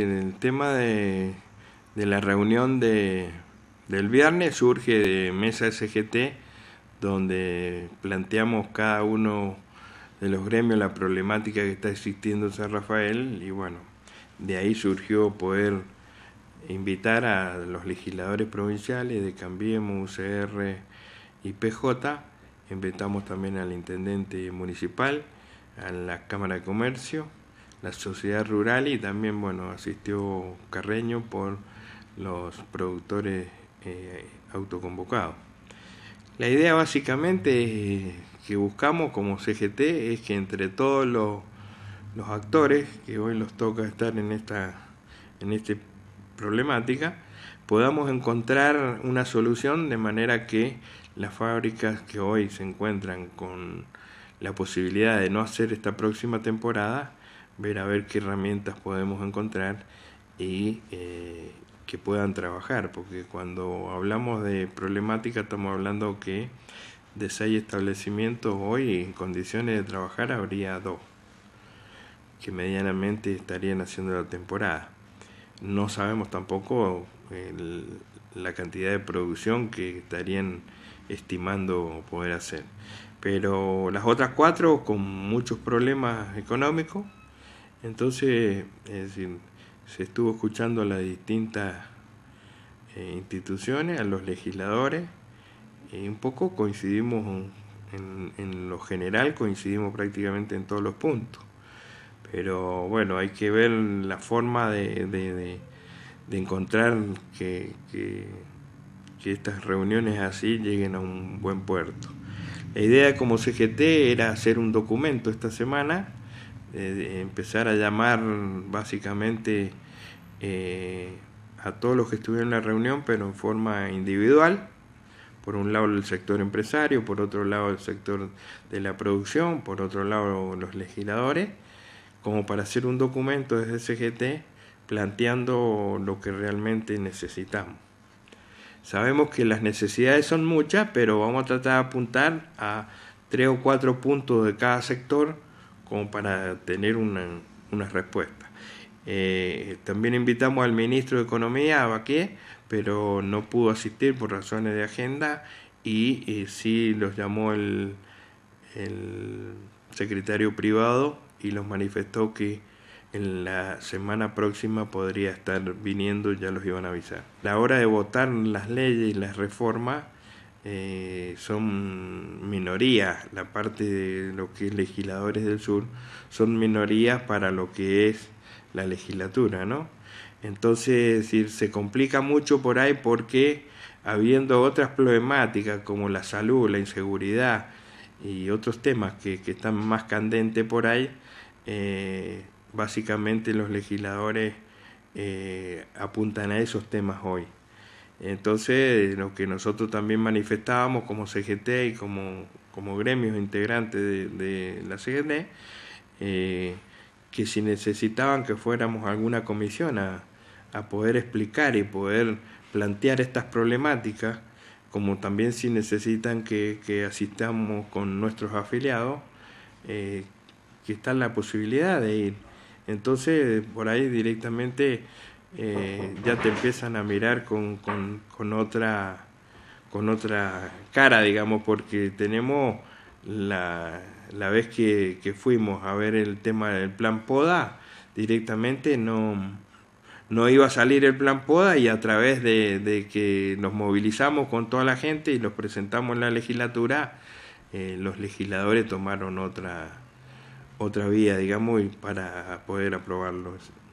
En el tema de, la reunión del viernes surge de Mesa SGT, donde planteamos cada uno de los gremios la problemática que está existiendo en San Rafael y bueno, de ahí surgió poder invitar a los legisladores provinciales de Cambiemos, UCR y PJ, invitamos también al intendente municipal, a la Cámara de Comercio, la sociedad rural y también bueno asistió Carreño por los productores eh, autoconvocados. La idea básicamente que buscamos como CGT es que entre todos los, actores que hoy nos toca estar en esta, en esta problemática, podamos encontrar una solución de manera que las fábricas que hoy se encuentran con la posibilidad de no hacer esta próxima temporada ver a ver qué herramientas podemos encontrar y eh, que puedan trabajar, porque cuando hablamos de problemática estamos hablando que de seis establecimientos hoy en condiciones de trabajar habría dos que medianamente estarían haciendo la temporada. No sabemos tampoco la cantidad de producción que estarían estimando poder hacer. Pero las otras cuatro con muchos problemas económicos entonces, es decir, se estuvo escuchando a las distintas eh, instituciones, a los legisladores, y un poco coincidimos en, lo general, coincidimos prácticamente en todos los puntos. Pero bueno, hay que ver la forma de, encontrar que, que estas reuniones así lleguen a un buen puerto. La idea como CGT era hacer un documento esta semana eh, empezar a llamar básicamente eh, a todos los que estuvieron en la reunión, pero en forma individual. Por un lado el sector empresario, por otro lado el sector de la producción, por otro lado los legisladores, como para hacer un documento desde CGT planteando lo que realmente necesitamos. Sabemos que las necesidades son muchas, pero vamos a tratar de apuntar a tres o cuatro puntos de cada sector como para tener una, respuesta. Eh, también invitamos al ministro de Economía, a pero no pudo asistir por razones de agenda y eh, sí los llamó el, secretario privado y los manifestó que en la semana próxima podría estar viniendo, ya los iban a avisar. La hora de votar las leyes y las reformas eh, son minorías, la parte de lo que es legisladores del sur, son minorías para lo que es la legislatura, ¿no? Entonces, decir, se complica mucho por ahí porque habiendo otras problemáticas como la salud, la inseguridad y otros temas que, están más candentes por ahí, eh, básicamente los legisladores eh, apuntan a esos temas hoy. Entonces, lo que nosotros también manifestábamos como CGT y como, como gremios integrantes de, la CGT, eh, que si necesitaban que fuéramos a alguna comisión a, poder explicar y poder plantear estas problemáticas, como también si necesitan que, que asistamos con nuestros afiliados, eh, que está la posibilidad de ir. Entonces, por ahí directamente eh, ya te empiezan a mirar con, otra, con otra cara, digamos, porque tenemos la, vez que, fuimos a ver el tema del plan PODA, directamente no, iba a salir el plan PODA y a través de, que nos movilizamos con toda la gente y los presentamos en la legislatura, eh, los legisladores tomaron otra otra vía, digamos, para poder aprobarlo.